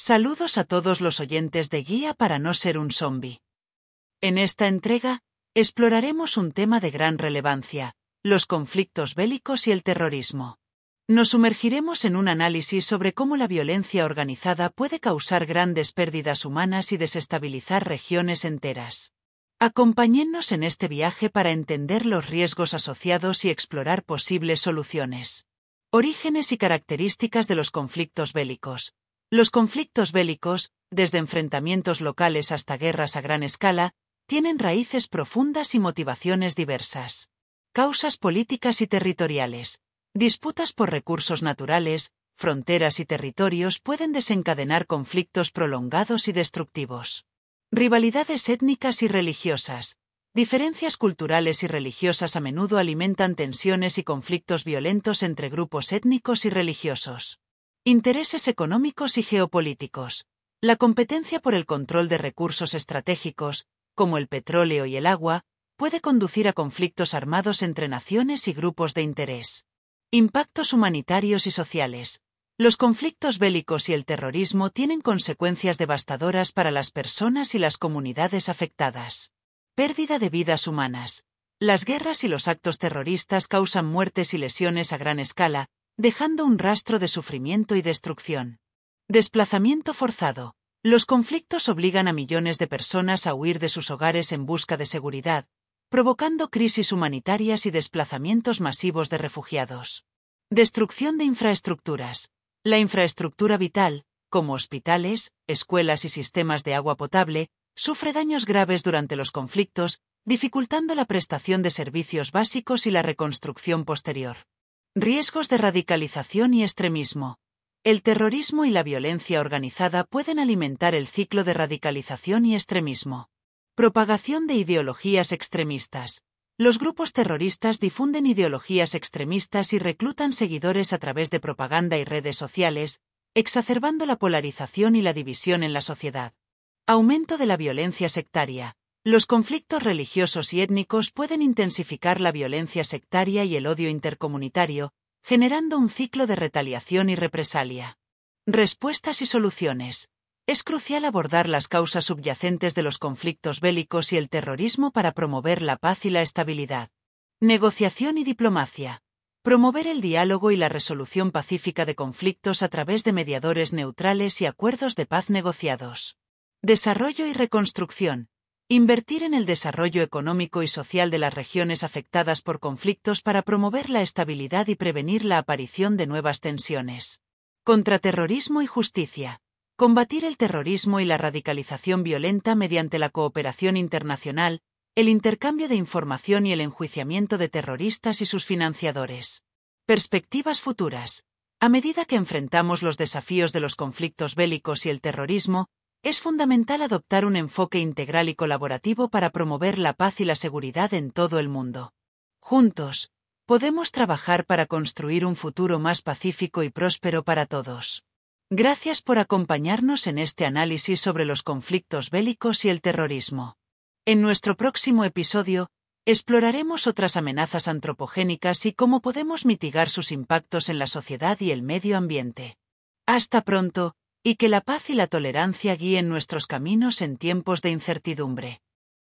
Saludos a todos los oyentes de Guía para no ser un zombie. En esta entrega, exploraremos un tema de gran relevancia, los conflictos bélicos y el terrorismo. Nos sumergiremos en un análisis sobre cómo la violencia organizada puede causar grandes pérdidas humanas y desestabilizar regiones enteras. Acompáñennos en este viaje para entender los riesgos asociados y explorar posibles soluciones. Orígenes y características de los conflictos bélicos los conflictos bélicos, desde enfrentamientos locales hasta guerras a gran escala, tienen raíces profundas y motivaciones diversas. Causas políticas y territoriales. Disputas por recursos naturales, fronteras y territorios pueden desencadenar conflictos prolongados y destructivos. Rivalidades étnicas y religiosas. Diferencias culturales y religiosas a menudo alimentan tensiones y conflictos violentos entre grupos étnicos y religiosos. Intereses económicos y geopolíticos. La competencia por el control de recursos estratégicos, como el petróleo y el agua, puede conducir a conflictos armados entre naciones y grupos de interés. Impactos humanitarios y sociales. Los conflictos bélicos y el terrorismo tienen consecuencias devastadoras para las personas y las comunidades afectadas. Pérdida de vidas humanas. Las guerras y los actos terroristas causan muertes y lesiones a gran escala, dejando un rastro de sufrimiento y destrucción. Desplazamiento forzado. Los conflictos obligan a millones de personas a huir de sus hogares en busca de seguridad, provocando crisis humanitarias y desplazamientos masivos de refugiados. Destrucción de infraestructuras. La infraestructura vital, como hospitales, escuelas y sistemas de agua potable, sufre daños graves durante los conflictos, dificultando la prestación de servicios básicos y la reconstrucción posterior. Riesgos de radicalización y extremismo. El terrorismo y la violencia organizada pueden alimentar el ciclo de radicalización y extremismo. Propagación de ideologías extremistas. Los grupos terroristas difunden ideologías extremistas y reclutan seguidores a través de propaganda y redes sociales, exacerbando la polarización y la división en la sociedad. Aumento de la violencia sectaria. Los conflictos religiosos y étnicos pueden intensificar la violencia sectaria y el odio intercomunitario, generando un ciclo de retaliación y represalia. Respuestas y soluciones. Es crucial abordar las causas subyacentes de los conflictos bélicos y el terrorismo para promover la paz y la estabilidad. Negociación y diplomacia. Promover el diálogo y la resolución pacífica de conflictos a través de mediadores neutrales y acuerdos de paz negociados. Desarrollo y reconstrucción. Invertir en el desarrollo económico y social de las regiones afectadas por conflictos para promover la estabilidad y prevenir la aparición de nuevas tensiones. Contraterrorismo y justicia. Combatir el terrorismo y la radicalización violenta mediante la cooperación internacional, el intercambio de información y el enjuiciamiento de terroristas y sus financiadores. Perspectivas futuras. A medida que enfrentamos los desafíos de los conflictos bélicos y el terrorismo, es fundamental adoptar un enfoque integral y colaborativo para promover la paz y la seguridad en todo el mundo. Juntos, podemos trabajar para construir un futuro más pacífico y próspero para todos. Gracias por acompañarnos en este análisis sobre los conflictos bélicos y el terrorismo. En nuestro próximo episodio, exploraremos otras amenazas antropogénicas y cómo podemos mitigar sus impactos en la sociedad y el medio ambiente. Hasta pronto, y que la paz y la tolerancia guíen nuestros caminos en tiempos de incertidumbre.